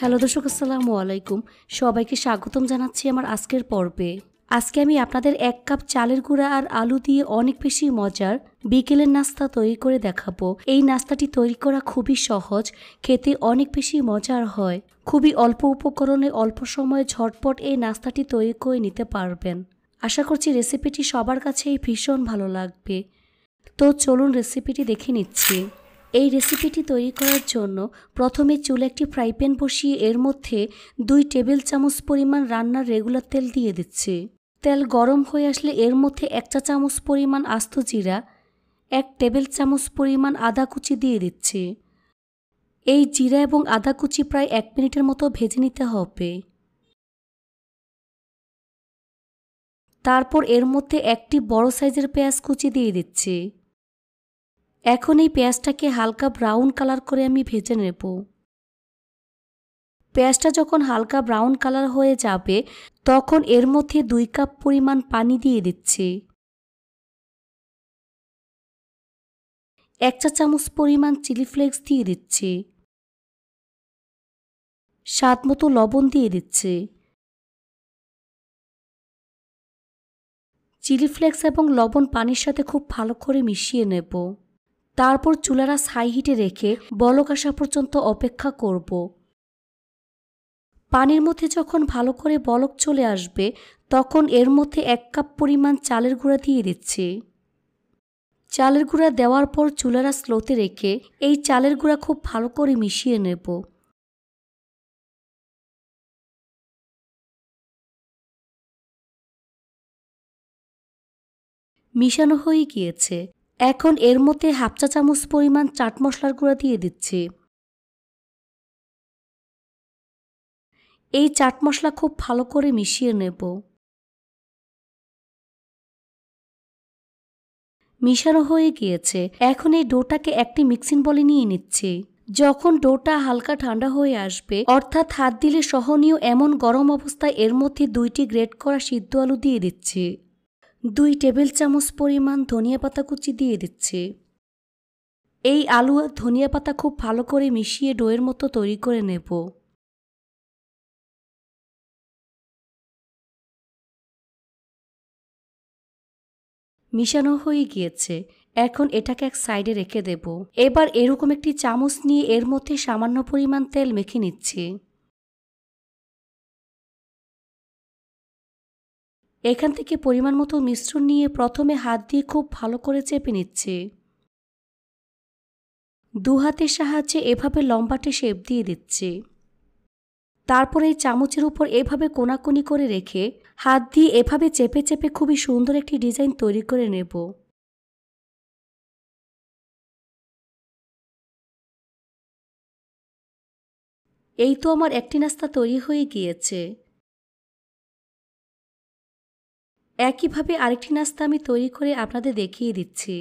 hello দর্শক আসসালামু আলাইকুম সবাইকে স্বাগতম জানাচ্ছি আমার আজকের পর্বে আজকে আমি আপনাদের এক কাপ চালের গুঁড়া আর আলু দিয়ে অনেক বেশি মজার বিকেলের নাস্তা তৈরি করে দেখাবো এই নাস্তাটি তৈরি করা খুবই সহজ খেতে অনেক বেশি মজার হয় খুবই অল্প উপকরণে অল্প সময়ে ঝটপট এই নাস্তাটি তৈরি করে নিতে পারবেন আশা করছি রেসিপিটি সবার কাছেই ভীষণ ভালো লাগবে তো চলুন রেসিপিটি দেখে নিচ্ছি এই রেসিপিটি তৈরি করার জন্য প্রথমে চুলে একটি ফ্রাই প্যান বসিয়ে এর মধ্যে দুই টেবিল চামচ পরিমাণ রান্নার রেগুলার তেল দিয়ে দিচ্ছি তেল গরম হয়ে আসলে এর মধ্যে এক চা চামচ পরিমাণ আস্ত জিরা এক টেবিল চামচ পরিমাণ আদা কুচি দিয়ে দিচ্ছি এই জিরা এবং আদা কুচি প্রায় এক মিনিটের মতো ভেজে নিতে হবে তারপর এর মধ্যে একটি বড় সাইজের পেঁয়াজ কুচি দিয়ে দিচ্ছি এখন এই পেঁয়াজটাকে হালকা ব্রাউন কালার করে আমি ভেজে নেব পেঁয়াজটা যখন হালকা ব্রাউন কালার হয়ে যাবে তখন এর মধ্যে দুই কাপ পরিমাণ পানি দিয়ে দিচ্ছি এক চা চামচ পরিমাণ চিলি ফ্লেক্স দিয়ে দিচ্ছি স্বাদ মতো লবণ দিয়ে দিচ্ছি চিলি ফ্লেক্স এবং লবণ পানির সাথে খুব ভালো করে মিশিয়ে নেব তারপর চুলারা সাই হিটে রেখে বলক আসা পর্যন্ত অপেক্ষা করব পানির মধ্যে যখন ভালো করে বলক চলে আসবে তখন এর মধ্যে এক কাপ পরিমাণ চালের গুঁড়া দিয়ে দিচ্ছি চালের গুঁড়া দেওয়ার পর চুলারা স্লোতে রেখে এই চালের গুঁড়া খুব ভালো করে মিশিয়ে নেব মিশানো হয়ে গিয়েছে এখন এর মধ্যে হাফ চা চামচ পরিমাণ চাট মশলার গুঁড়া দিয়ে দিচ্ছি এই চাট মশলা খুব ভালো করে মিশিয়ে নেব মিশানো হয়ে গিয়েছে এখন এই ডোটাকে একটি মিক্সিং বলে নিয়ে নিচ্ছি যখন ডোটা হালকা ঠান্ডা হয়ে আসবে অর্থাৎ হাত দিলে সহনীয় এমন গরম অবস্থায় এর মধ্যে দুইটি গ্রেট করা সিদ্ধ আলু দিয়ে দিচ্ছি দুই টেবিল চামচ পরিমাণ ধনিয়া পাতা কুচি দিয়ে দিচ্ছি এই আলু আর ধনিয়া পাতা খুব ভালো করে মিশিয়ে ডোয়ের মতো তৈরি করে নেব মিশানো হয়ে গিয়েছে এখন এটাকে এক সাইডে রেখে দেব এবার এরকম একটি চামচ নিয়ে এর মধ্যে সামান্য পরিমাণ তেল মেখে নিচ্ছি এখান থেকে পরিমাণ মতো মিশ্রণ নিয়ে প্রথমে হাত দিয়ে খুব ভালো করে চেপে নিচ্ছে দু হাতের সাহায্যে এভাবে লম্বাটে শেপ দিয়ে দিচ্ছে তারপর এই চামচের উপর এভাবে কোনাকুনি করে রেখে হাত দিয়ে এভাবে চেপে চেপে খুবই সুন্দর একটি ডিজাইন তৈরি করে নেব এই তো আমার একটি নাস্তা তৈরি হয়ে গিয়েছে একইভাবে আরেকটি নাস্তা আমি তৈরি করে আপনাদের দেখিয়ে দিচ্ছি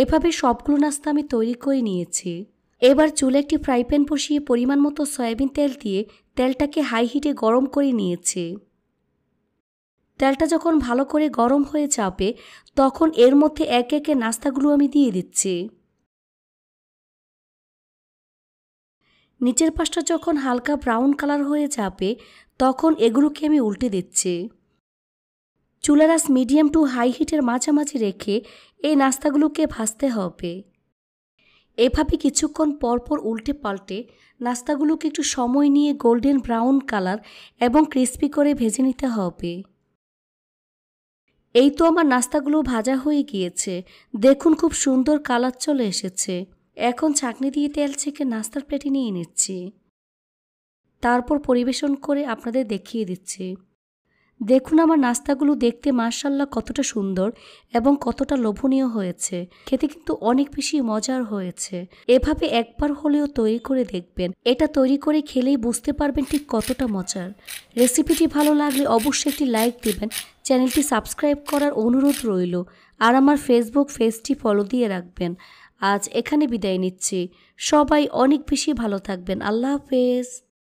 এভাবে সবগুলো নাস্তা আমি তৈরি করে নিয়েছি এবার চুলে একটি ফ্রাই প্যান বসিয়ে পরিমাণ মতো সয়াবিন তেল দিয়ে তেলটাকে হাই হিটে গরম করে নিয়েছে তেলটা যখন ভালো করে গরম হয়ে যাবে তখন এর মধ্যে একে একে নাস্তাগুলো আমি দিয়ে দিচ্ছি নিচের পাশটা যখন হালকা ব্রাউন কালার হয়ে যাবে তখন এগুলোকে আমি উল্টে দিচ্ছি চুলারাস মিডিয়াম টু হাই হিটের মাঝামাঝি রেখে এই নাস্তাগুলোকে ভাজতে হবে এভাবে কিছুক্ষণ পরপর উল্টে পাল্টে নাস্তাগুলোকে একটু সময় নিয়ে গোল্ডেন ব্রাউন কালার এবং ক্রিস্পি করে ভেজে নিতে হবে এই তো আমার নাস্তাগুলো ভাজা হয়ে গিয়েছে দেখুন খুব সুন্দর কালার চলে এসেছে এখন ছাঁকনি দিয়ে তেল ছেঁকে নাস্তার প্লেটে নিয়ে নিচ্ছি তারপর পরিবেশন করে আপনাদের দেখিয়ে দিচ্ছি দেখুন আমার নাস্তাগুলো দেখতে মার্শাল্লাহ কতটা সুন্দর এবং কতটা লোভনীয় হয়েছে খেতে কিন্তু অনেক বেশি মজার হয়েছে এভাবে একবার হলেও তৈরি করে দেখবেন এটা তৈরি করে খেলেই বুঝতে পারবেন ঠিক কতটা মজার রেসিপিটি ভালো লাগলে অবশ্যই একটি লাইক দেবেন চ্যানেলটি সাবস্ক্রাইব করার অনুরোধ রইল আর আমার ফেসবুক পেজটি ফলো দিয়ে রাখবেন আজ এখানে বিদায় নিচ্ছি সবাই অনেক বেশি ভালো থাকবেন আল্লাহ হাফেজ